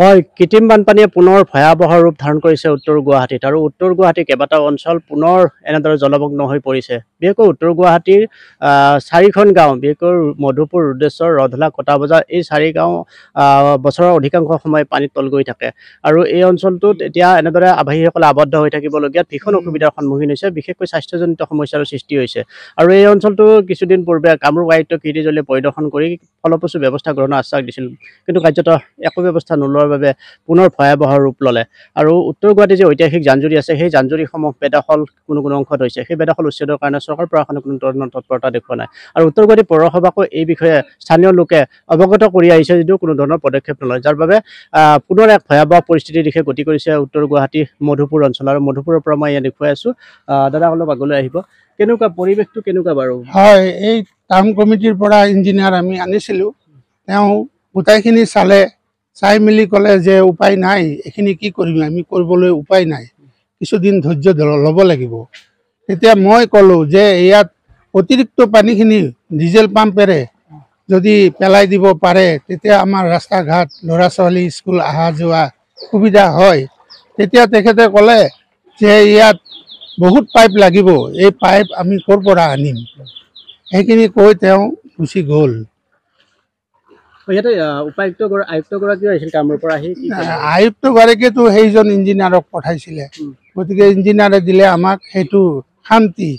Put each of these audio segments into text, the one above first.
হয় কৃত্ৰিম বানপানীয়ে পুনৰ ভয়াৱহ ৰূপ ধাৰণ কৰিছে উত্তৰ গুৱাহাটীত আৰু উত্তৰ গুৱাহাটীৰ কেইবাটাও অঞ্চল পুনৰ এনেদৰে জলমগ্ন হৈ পৰিছে বিশেষকৈ উত্তৰ গুৱাহাটীৰ চাৰিখন গাঁও বিশেষকৈ মধুপুৰ ৰুদেশ্বৰ ৰধলা কটা বজাৰ এই চাৰি গাঁও বছৰৰ অধিকাংশ সময় পানীত তল গৈ থাকে আৰু এই অঞ্চলটোত এতিয়া এনেদৰে আবাহীসকলে আৱদ্ধ হৈ থাকিবলগীয়া ভীষণ অসুবিধাৰ সন্মুখীন হৈছে বিশেষকৈ স্বাস্থ্যজনিত সমস্যাৰো সৃষ্টি হৈছে আৰু এই অঞ্চলটো কিছুদিন পূৰ্বে কামৰূপ আয়ুক্ত কীৰ্তিজলীয়ে পৰিদৰ্শন কৰি ফলপ্ৰসূ ব্যৱস্থা গ্ৰহণৰ আশ্বাস দিছিল কিন্তু কাৰ্যত একো ব্যৱস্থা নোলোৱা প্ৰভাৱৰ বাবে পুনৰ ভয়াৱহ ৰূপ ল'লে আৰু উত্তৰ গুৱাহাটীৰ যি ঐতিহাসিক জানজুৰি আছে সেই জানজুৰিসমূহ বেদখল কোনো কোনো অংশত হৈছে সেই বেদখল উচ্ছেদৰ কাৰণে চৰকাৰ প্ৰশাসনে কোনো ধৰণৰ তৎপৰতা দেখুওৱা নাই আৰু উত্তৰ গুৱাহাটী পৌৰসভাকো এই বিষয়ে স্থানীয় লোকে অৱগত কৰি আহিছে যদিও কোনো ধৰণৰ পদক্ষেপ নলয় যাৰ বাবে পুনৰ এক ভয়াৱহ পৰিস্থিতিৰ দিশে গতি কৰিছে উত্তৰ গুৱাহাটী মধুপুৰ অঞ্চল আৰু মধুপুৰৰ পৰা মই ইয়াত দেখুৱাই আছোঁ দাদা অলপ আগলৈ আহিব কেনেকুৱা পৰিৱেশটো কেনেকুৱা বাৰু হয় এই টাউন কমিটিৰ পৰা ইঞ্জিনিয়াৰ আমি আনিছিলোঁ তেওঁ গোটেইখিনি চালে চাই মেলি ক'লে যে উপায় নাই এইখিনি কি কৰিম আমি কৰিবলৈ উপায় নাই কিছুদিন ধৈৰ্য ল'ব লাগিব তেতিয়া মই ক'লোঁ যে ইয়াত অতিৰিক্ত পানীখিনি ডিজেল পাম্পেৰে যদি পেলাই দিব পাৰে তেতিয়া আমাৰ ৰাস্তা ঘাট ল'ৰা ছোৱালী স্কুল অহা যোৱা সুবিধা হয় তেতিয়া তেখেতে ক'লে যে ইয়াত বহুত পাইপ লাগিব এই পাইপ আমি ক'ৰ পৰা আনিম সেইখিনি কৈ তেওঁ গুচি গ'ল আয়ুক্তগৰাকীয়েতো সেইজন ইঞ্জিনিয়াৰক পঠাইছিলে গতিকে ইঞ্জিনিয়াৰে দিলে আমাক সেইটো শান্তি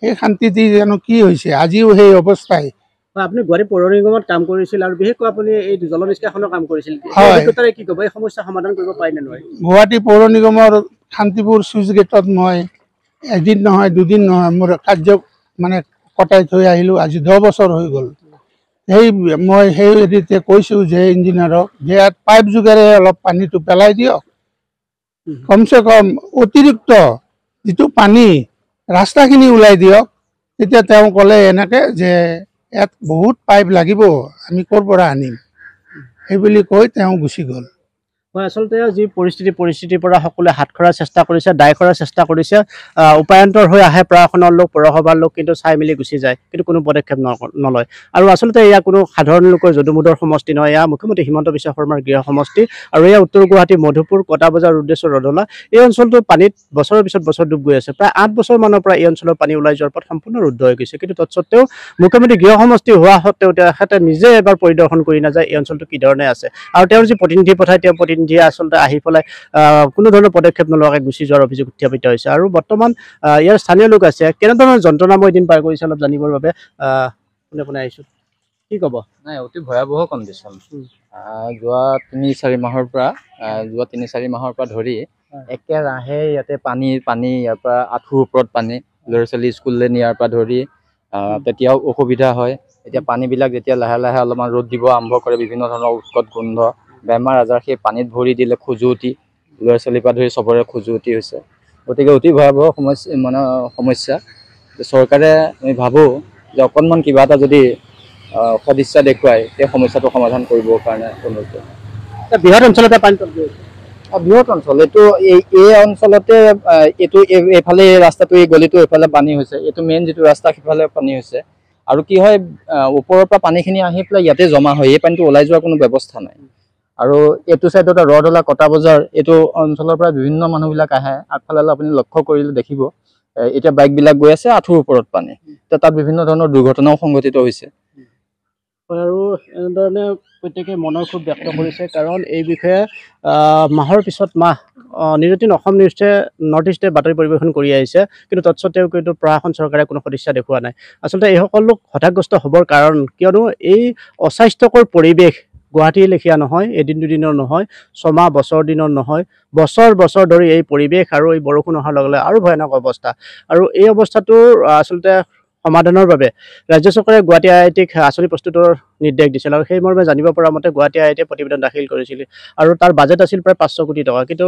সেই শান্তিটি জানো কি হৈছে আজিও সেই অৱস্থাই গুৱাহাটী পৌৰ নিগমৰ শান্তিপুৰ চুইচ গেটত মই এদিন নহয় দুদিন নহয় মোৰ কাৰ্য মানে কটাই থৈ আহিলোঁ আজি দহ বছৰ হৈ গ'ল সেই মই সেই হেৰিতে কৈছোঁ যে ইঞ্জিনিয়াৰক যে ইয়াত পাইপ যোগেৰে অলপ পানীটো পেলাই দিয়ক কমচে কম অতিৰিক্ত যিটো পানী ৰাস্তাখিনি ওলাই দিয়ক তেতিয়া তেওঁ ক'লে এনেকৈ যে ইয়াত বহুত পাইপ লাগিব আমি ক'ৰ পৰা আনিম সেইবুলি কৈ তেওঁ গুচি গ'ল মই আচলতে যি পৰিস্থিতি পৰিস্থিতিৰ পৰা সকলোৱে হাত খৰাৰ চেষ্টা কৰিছে দায় খৰাৰ চেষ্টা কৰিছে উপায়ন্তৰ হৈ আহে প্ৰায়খনৰ লোক পৌৰসভাৰ লোক কিন্তু চাই মেলি গুচি যায় কিন্তু কোনো পদক্ষেপ নলয় আৰু আচলতে এয়া কোনো সাধাৰণ লোকৰ যদুমুদৰ সমষ্টি নহয় এয়া মুখ্যমন্ত্ৰী হিমন্ত বিশ্ব শৰ্মাৰ গৃহ সমষ্টি আৰু এয়া উত্তৰ গুৱাহাটী মধুপুৰ কটা বজাৰ ৰুদ্ৰেশ্বৰ ৰদলা এই অঞ্চলটো পানীত বছৰৰ পিছত বছৰ ডুব গৈ আছে প্ৰায় আঠ বছৰমানৰ পৰা এই অঞ্চলৰ পানী ওলাই যোৱাৰ পথ সম্পূৰ্ণ ৰুদ্ধ হৈ গৈছে কিন্তু তৎসত্বেও মুখ্যমন্ত্ৰী গৃহ সমষ্টি হোৱা সত্ত্বেও তেখেতে নিজে এবাৰ পৰিদৰ্শন কৰি নাযায় এই অঞ্চলটো কি ধৰণে আছে আৰু তেওঁৰ যি প্ৰতিনিধি পঠায় তেওঁ প্ৰতিনিধি প্ৰতিনিধিয়ে আচলতে আহি পেলাই কোনো ধৰণৰ পদক্ষেপ নোলোৱাকৈ গুচি যোৱাৰ অভিযোগ উত্থাপিত হৈছে আৰু বৰ্তমান ইয়াৰ স্থানীয় লোক আছে কেনেধৰণৰ যন্ত্ৰণা মই এদিন পাৰ কৰিছে অলপ জানিবৰ বাবে কোনে কোনে আহিছোঁ কি ক'ব নাই অতি ভয়াৱহ কণ্ডিশ্যন যোৱা তিনি চাৰি মাহৰ পৰা যোৱা তিনি চাৰি মাহৰ পৰা ধৰি একেৰাহে ইয়াতে পানী পানী ইয়াৰ পৰা আঁঠুৰ ওপৰত পানী ল'ৰা ছোৱালী স্কুললৈ নিয়াৰ পৰা ধৰি তেতিয়াও অসুবিধা হয় এতিয়া পানীবিলাক যেতিয়া লাহে লাহে অলপমান ৰ'দ দিব আৰম্ভ কৰে বিভিন্ন ধৰণৰ উৎকট গোন্ধ বেমাৰ আজাৰ সেই পানীত ভৰি দিলে খুজুতি ল'ৰা ছোৱালীৰ পৰা ধৰি চবৰে খুজুতি হৈছে গতিকে অতি ভয়াৱহ সমস্যা মানে সমস্যা চৰকাৰে আমি ভাবোঁ যে অকণমান কিবা এটা যদি সদিচ্ছা দেখুৱাই সেই সমস্যাটো সমাধান কৰিবৰ কাৰণে অনুৰোধ বৃহৎ অঞ্চলতে পানী বৃহৎ অঞ্চল এইটো এই এই অঞ্চলতে এইটো এইফালে এই ৰাস্তাটো এই গলিটো এইফালে পানী হৈছে এইটো মেইন যিটো ৰাস্তা সেইফালে পানী হৈছে আৰু কি হয় ওপৰৰ পৰা পানীখিনি আহি পেলাই ইয়াতে জমা হয় এই পানীটো ওলাই যোৱাৰ কোনো ব্যৱস্থা নাই আৰু এইটো চাইডত ৰড ওলা কটা বজাৰ এইটো অঞ্চলৰ পৰা বিভিন্ন মানুহবিলাক আহে আগফালে আপুনি লক্ষ্য কৰিলে দেখিব এতিয়া বাইকবিলাক গৈ আছে আঁঠুৰ ওপৰত পানী এতিয়া তাত বিভিন্ন ধৰণৰ দুৰ্ঘটনাও সংঘটিত হৈছে আৰু এনেধৰণে প্ৰত্যেকে মনৰ খুব ব্যক্ত কৰিছে কাৰণ এই বিষয়ে মাহৰ পিছত মাহ নিৰতীন অসম নিউজে নৰ্থ ইষ্টে বাতৰি পৰিৱেশন কৰি আহিছে কিন্তু তৎসত্বেও কিন্তু প্ৰশাসন চৰকাৰে কোনো সদস্যা দেখুওৱা নাই আচলতে এইসকল লোক হতাগ্ৰস্ত হ'বৰ কাৰণ কিয়নো এই অস্বাস্থ্যকৰ পৰিৱেশ গুৱাহাটীৰ লেখীয়া নহয় এদিন দুদিনৰ নহয় ছমাহ বছৰ দিনৰ নহয় বছৰ বছৰ ধৰি এই পৰিৱেশ আৰু এই বৰষুণ অহাৰ লগে লগে আৰু ভয়ানক অৱস্থা আৰু এই অৱস্থাটোৰ আচলতে সমাধানৰ বাবে ৰাজ্য চৰকাৰে গুৱাহাটী আই আই টিক আঁচনি প্ৰস্তুতৰ নিৰ্দেশ দিছিল আৰু সেই মৰ্মে জানিব পৰা মতে গুৱাহাটী আই আই টিয়ে প্ৰতিবেদন দাখিল কৰিছিল আৰু তাৰ বাজেট আছিল প্ৰায় পাঁচশ কোটি টকা কিন্তু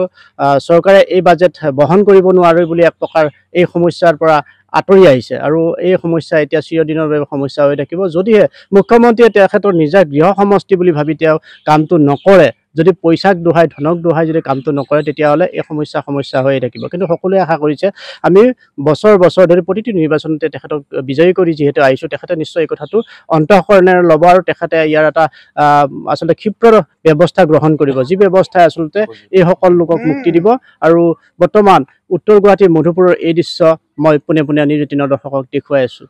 চৰকাৰে এই বাজেট বহন কৰিব নোৱাৰে বুলি এক প্ৰকাৰ এই সমস্যাৰ পৰা আঁতৰি আহিছে আৰু এই সমস্যা এতিয়া চিৰদিনৰ বাবে সমস্যা হৈ থাকিব যদিহে মুখ্যমন্ত্ৰীয়ে তেখেতৰ নিজা গৃহ সমষ্টি বুলি ভাবি তেওঁ কামটো নকৰে যদি পইচাক দোহাই ধনক দোহাই যদি কামটো নকৰে তেতিয়াহ'লে এই সমস্যা সমস্যা হৈয়ে থাকিব কিন্তু সকলোৱে আশা কৰিছে আমি বছৰ বছৰ ধৰি প্ৰতিটো নিৰ্বাচনতে তেখেতক বিজয়ী কৰি যিহেতু আহিছোঁ তেখেতে নিশ্চয় এই কথাটো অন্তঃকৰণেৰে ল'ব আৰু তেখেতে ইয়াৰ এটা আচলতে ক্ষিপ্ৰ ব্যৱস্থা গ্ৰহণ কৰিব যি ব্যৱস্থাই আচলতে এইসকল লোকক মুক্তি দিব আৰু বৰ্তমান উত্তৰ গুৱাহাটীৰ মধুপুৰৰ এই দৃশ্য মই পোনে পোনে নিৰুতীৰ্ণ দৰ্শকক দেখুৱাই আছোঁ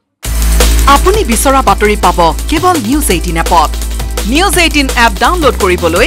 আপুনি বিচৰা বাতৰি পাব কেৱল নিউজ এইটিন এপত নিউজ এইটিন এপ ডাউনলোড কৰিবলৈ